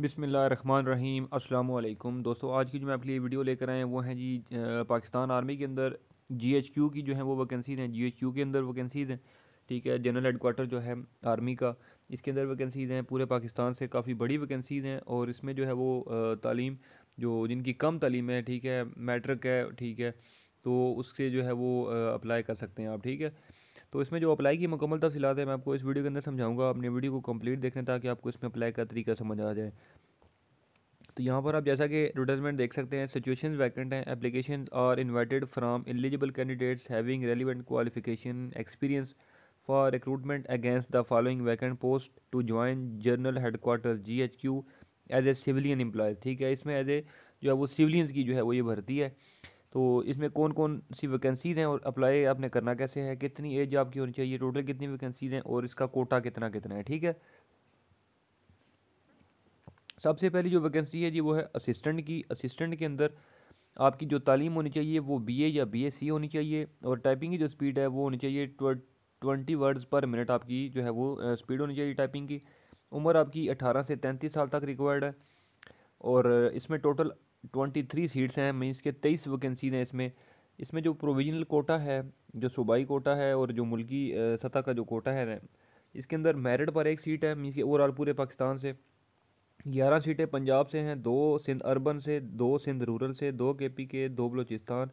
बिसमीम अल्लाम दोस्तों आज की जो मैं आपके लिए वीडियो लेकर आए हैं वो हैं जी पाकिस्तान आर्मी के अंदर जीएचक्यू की जो है वो वैकेंसीज़ हैं जीएचक्यू के अंदर वैकेंसीज़ हैं ठीक है जनरल हेडकोार्टर जो है आर्मी का इसके अंदर वैकेंसीज़ हैं पूरे पाकिस्तान से काफ़ी बड़ी वैकेंसीज़ हैं और इसमें जो है वो तालीम जो जिनकी कम तालीम है ठीक है मैट्रिक है ठीक है तो उससे जो है वो अप्लाई कर सकते हैं आप ठीक है तो इसमें जो अप्लाई की मुकम्मल तफसीत है मैं आपको इस वीडियो के अंदर समझाऊंगा अपने वीडियो को कंप्लीट देखें ताकि आपको इसमें अप्लाई का तरीका समझ आ जाए तो यहाँ पर आप जैसा कि एडवर्टाइजमेंट देख सकते हैं सिचुएशन वैकेंट हैं application are invited from eligible candidates having relevant qualification experience for recruitment against the following vacant post to join general headquarter G H Q as a civilian employ ठीक है इसमें as a जो है वो civilians की जो है वो ये भर्ती है तो इसमें कौन कौन सी वैकेंसीज़ हैं और अप्लाई आपने करना कैसे है कितनी एज आपकी होनी चाहिए टोटल कितनी वैकेंसीज़ हैं और इसका कोटा कितना कितना है ठीक है सबसे पहली जो वैकेंसी है जी वो है असिस्टेंट की असिस्टेंट के अंदर आपकी जो तालीम होनी चाहिए वो ए या सी होनी चाहिए और टाइपिंग की जो स्पीड है वो होनी चाहिए ट्वेंटी वर्ड्स पर मिनट आपकी जो है वो स्पीड होनी चाहिए टाइपिंग की उम्र आपकी अठारह से तैंतीस साल तक रिक्वायर्ड है और इसमें टोटल ट्वेंटी थ्री सीट्स हैं मीन्स के तेईस वैकेंसीज हैं इसमें इसमें जो प्रोविजनल कोटा है जो सूबाई कोटा है और जो मुल्की सतह का जो कोटा है इसके अंदर मेरिट पर एक सीट है मीन्स के ओवरऑल पूरे पाकिस्तान से ग्यारह सीटें पंजाब से हैं दो सिंध अर्बन से दो सिंध रूरल से दो के पी के दो बलोचिस्तान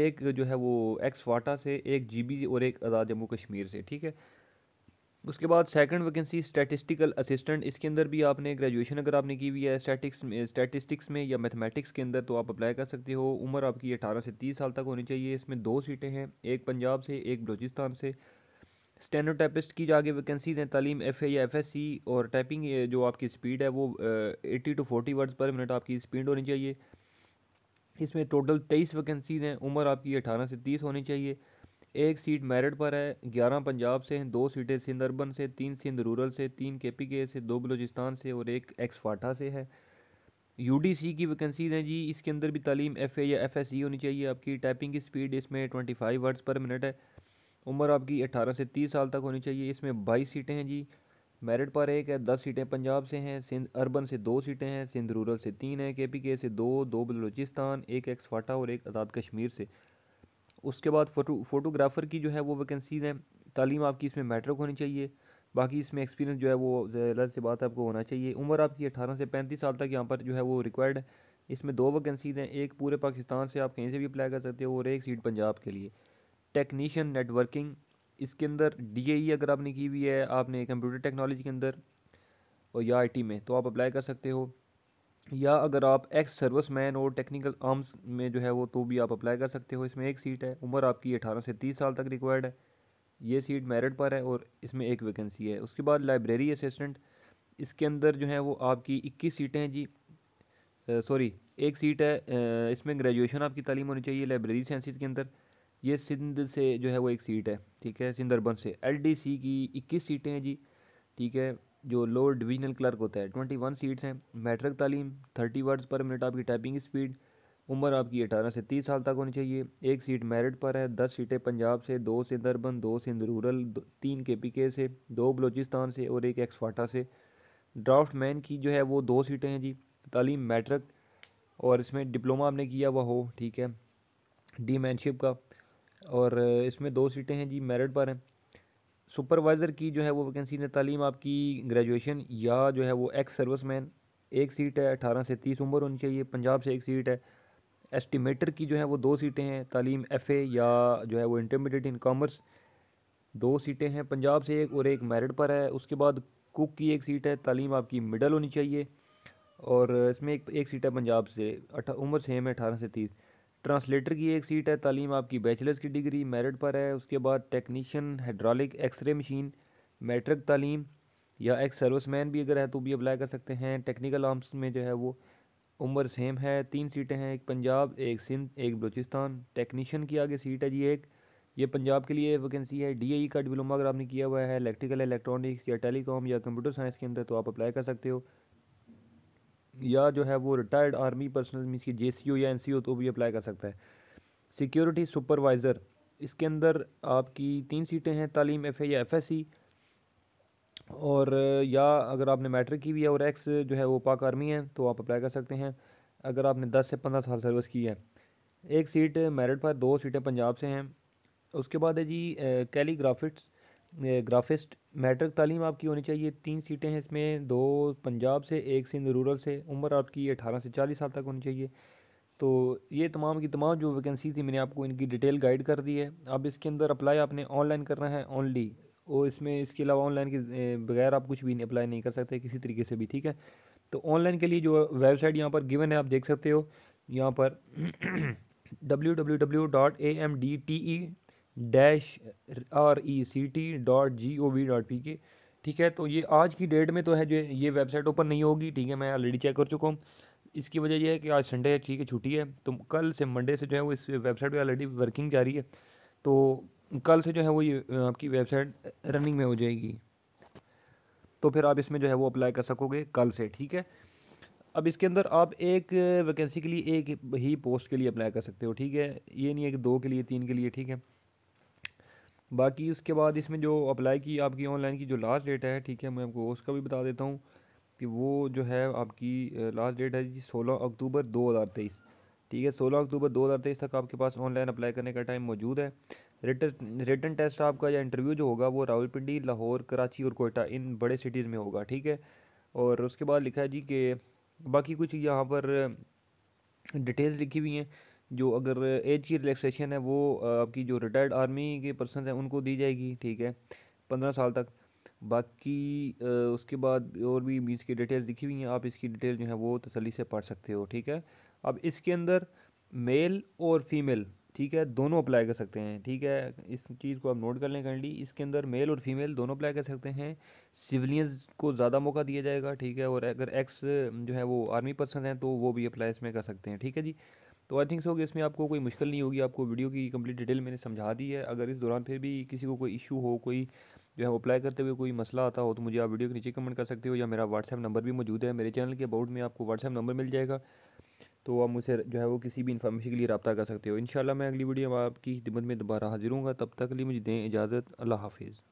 एक जो है वो एक्स फाटा से एक जी बी और एक आज़ाद जम्मू कश्मीर से ठीक है उसके बाद सेकंड वैकेंसी स्टैटिस्टिकल असिस्टेंट इसके अंदर भी आपने ग्रेजुएशन अगर आपने की हुई है स्टैटिक्स में स्टैटिस्टिक्स में या मैथमेटिक्स के अंदर तो आप अप्लाई कर सकते हो उम्र आपकी अठारह से तीस साल तक होनी चाहिए इसमें दो सीटें हैं एक पंजाब से एक बलोचिस्तान से स्टेनोटाइपिस्ट की जाके वैकेंसीज हैं तालीम एफ या एफ एस सी और टाइपिंग जो आपकी स्पीड है वो eighty to forty words per minute आपकी स्पीड होनी चाहिए इसमें टोटल तेईस वैकेंसीज हैं उम्र आपकी अठारह से तीस होनी चाहिए एक सीट मेरठ पर है ग्यारह पंजाब से हैं दो सीटें सिंध अर्बन से तीन सिंध रूरल से तीन के पी के से दो बलोचिस्तान से और एक एक्सफाटा से है यू डी सी की वैकेंसीज हैं जी इसके अंदर भी तालीम एफ़ ए या एफ एस ई होनी चाहिए आपकी टाइपिंग की स्पीड इसमें twenty five words per minute है उम्र आपकी अट्ठारह से तीस साल तक होनी चाहिए इसमें बाईस सीटें हैं जी मेरिट पर एक है दस सीटें पंजाब से हैं सिंध अर्बन से दो सीटें हैं सिंध रूरल से तीन है के पी के से दो दो बलोचिस्तान एक एक्सफाटा और एक आज़ाद कश्मीर से उसके बाद फ़ोटो फोटोग्राफ़र की जो है वो वैकेंसीज़ हैं तालीम आपकी इसमें मैट्रिक होनी चाहिए बाकी इसमें एक्सपीरियंस जो है वो ज़्यादा से बात आपको होना चाहिए उम्र आपकी अठारह से पैंतीस साल तक यहाँ पर जो है वो रिक्वायर्ड है इसमें दो वैकेंसीज़ हैं एक पूरे पाकिस्तान से आप कहीं से भी अप्लाई कर सकते हो और एक सीट पंजाब के लिए टेक्नीशियन नेटवर्किंग इसके अंदर डी e अगर आपने की हुई है आपने कंप्यूटर टेक्नोलॉजी के अंदर और या आई में तो आप अप्लाई कर सकते हो या अगर आप एक्स सर्विस मैन और टेक्निकल आर्म्स में जो है वो तो भी आप अप्लाई कर सकते हो इसमें एक सीट है उम्र आपकी अठारह से तीस साल तक रिक्वायर्ड है ये सीट मेरिट पर है और इसमें एक वैकेंसी है उसके बाद लाइब्रेरी असिस्टेंट इसके अंदर जो है वो आपकी इक्कीस सीटें हैं जी सॉरी एक सीट है आ, इसमें ग्रेजुएशन आपकी तालीम होनी चाहिए लाइब्रेरी साइंसिस के अंदर ये सिंध से जो है वो एक सीट है ठीक है सिंदरबन से एल डी सी की इक्कीस सीटें हैं जी ठीक है जो लोअर डिवीजनल क्लर्क होता है ट्वेंटी वन सीट्स हैं मैट्रिक तालीम थर्टी वर्ड्स पर मिनट आपकी टाइपिंग स्पीड उम्र आपकी अठारह से तीस साल तक होनी चाहिए एक सीट मेरिट पर है दस सीटें पंजाब से दो सिंध अर्बन दो सिंध रूरल तीन के पी के से दो बलोचिस्तान से और एक एक्सफाटा से ड्राफ्ट मैन की जो है वो दो सीटें हैं जी तालीम मैट्रिक और इसमें डिप्लोमा आपने किया हुआ हो ठीक है डी मैनशिप का और इसमें दो सीटें हैं जी मेरिट पर हैं सुपरवाइज़र की जो है वो वैकेंसी ने तालीम आपकी ग्रेजुएशन या जो है वो एक्स सर्विस मैन एक सीट है अठारह से तीस उम्र होनी चाहिए पंजाब से एक सीट है एस्टिमेटर की जो है वो दो सीटें हैं तालीम एफ़ ए या जो है वो इंटरमीडिएट इन कॉमर्स दो सीटें हैं पंजाब से एक और एक मेरिट पर है उसके बाद कुक की एक सीट है तालीम आपकी मिडल होनी चाहिए और इसमें एक एक सीट है पंजाब से उम्र सेम है अठारह से तीस ट्रांसलेटर की एक सीट है तालीम आपकी बैचलर्स की डिग्री मेरिट पर है उसके बाद technician hydraulic X-ray machine matric तालीम या सर्विस सर्विसमैन भी अगर है तो भी अप्लाई कर सकते हैं टेक्निकल आर्म्स में जो है वो उम्र सेम है तीन सीटें हैं एक पंजाब एक सिंध एक बलूचिस्तान टेक्नीशियन की आगे सीट है जी एक ये पंजाब के लिए वैकेंसी है डी का डिप्लोमा अगर आपने किया हुआ है इलेक्ट्रिकल इलेक्ट्रॉनिक्स या टेलीकॉम या कंप्यूटर साइंस के अंदर तो आप अप्लाई कर सकते हो या जो है वो रिटायर्ड आर्मी पर्सनल मीन की जे या एन तो भी अप्लाई कर सकता है सिक्योरिटी सुपरवाइज़र इसके अंदर आपकी तीन सीटें हैं तालीम एफ़ या एफ़ और या अगर आपने मैट्रिक की भी है और एक्स जो है वो पाक आर्मी है तो आप अप्लाई कर सकते हैं अगर आपने दस से पंद्रह साल सर्विस की है एक सीट मेरिट पर दो सीटें पंजाब से हैं उसके बाद है जी कैलीग्राफिट्स ग्राफिस्ट मैट्रिक तालीम आपकी होनी चाहिए तीन सीटें हैं इसमें दो पंजाब से एक सिंध रूरल से उम्र आपकी अठारह से चालीस साल तक होनी चाहिए तो ये तमाम की तमाम जो वैकेंसी थी मैंने आपको इनकी डिटेल गाइड कर दी है अब इसके अंदर अप्लाई आपने ऑनलाइन करना है ओनली और इसमें इसके अलावा ऑनलाइन के बगैर आप कुछ भी नहीं अप्लाई नहीं कर सकते किसी तरीके से भी ठीक है तो ऑनलाइन के लिए जो वेबसाइट यहाँ पर गिवन है आप देख सकते हो यहाँ पर W W W dot A M D T E dash R E C T dot G O V dot P K ठीक है तो ये आज की डेट में तो है जो ये वेबसाइट ओपन नहीं होगी ठीक है मैं ऑलरेडी चेक कर चुका हूँ इसकी वजह यह है कि आज संडे है ठीक है छुट्टी है तो कल से मंडे से जो है वो इस वेबसाइट पर ऑलरेडी वर्किंग जा रही है तो कल से जो है वो ये आपकी वेबसाइट रनिंग में हो जाएगी तो फिर आप इसमें जो है वो अप्लाई कर सकोगे कल से ठीक है अब इसके अंदर आप एक वैकेंसी के लिए एक ही पोस्ट के लिए अप्लाई कर सकते हो ठीक है ये नहीं है कि दो के लिए तीन के लिए ठीक है बाकी उसके बाद इसमें जो अप्लाई की आपकी ऑनलाइन की जो लास्ट डेट है ठीक है मैं आपको उसका भी बता देता हूँ कि वो जो है आपकी लास्ट डेट है जी सोलह अक्टूबर दो हज़ार तेईस ठीक है सोलह अक्टूबर दो हज़ार तेईस तक आपके पास ऑनलाइन अप्लाई करने का टाइम मौजूद है रिटर्न रिटर्न टेस्ट आपका या इंटरव्यू जो होगा वो रावलपिंडी लाहौर कराची और कोयटा इन बड़े सिटीज़ में होगा ठीक है और उसके बाद लिखा है जी कि बाकी कुछ यहाँ पर डिटेल्स लिखी हुई हैं जो अगर एज की रिलैक्सेशन है वो आपकी जो रिटायर्ड आर्मी के पर्सन हैं उनको दी जाएगी ठीक है पंद्रह साल तक बाकी उसके बाद और भी मीस की डिटेल्स दिखी हुई हैं आप इसकी डिटेल जो है वो तसली से पढ़ सकते हो ठीक है अब इसके अंदर मेल और फीमेल ठीक है दोनों अप्लाई कर सकते हैं ठीक है इस चीज़ को आप नोट कर लें कैंडली इसके अंदर मेल और फीमेल दोनों अप्लाई कर सकते हैं सिविलियंस को ज़्यादा मौका दिया जाएगा ठीक है और अगर एक्स जो है वो आर्मी पर्सन हैं तो वो भी अप्लाई इसमें कर सकते हैं ठीक है जी तो आई थिंक सो कि इसमें आपको कोई मुश्किल नहीं होगी आपको वीडियो की कंप्लीट डिटेल मैंने समझा दी है अगर इस दौरान फिर भी किसी को कोई इशू हो कोई जो है अप्लाई करते हुए कोई मसला आता हो तो मुझे आप वीडियो के नीचे कमेंट कर सकते हो या मेरा व्हाट्सएप नंबर भी मौजूद है मेरे चैनल के अबाउट में आपको व्हाट्सएप नंबर मिल जाएगा तो आप मुझे जो है वो किसी भी इन्फॉर्मेशन के लिए रब्ता कर सकते हो इन मैं अगली वीडियो आपकी खिदमत में दोबारा हाजिर हूँ तब तक के लिए मुझे दें इजाज़त अल्लाह हाफिज़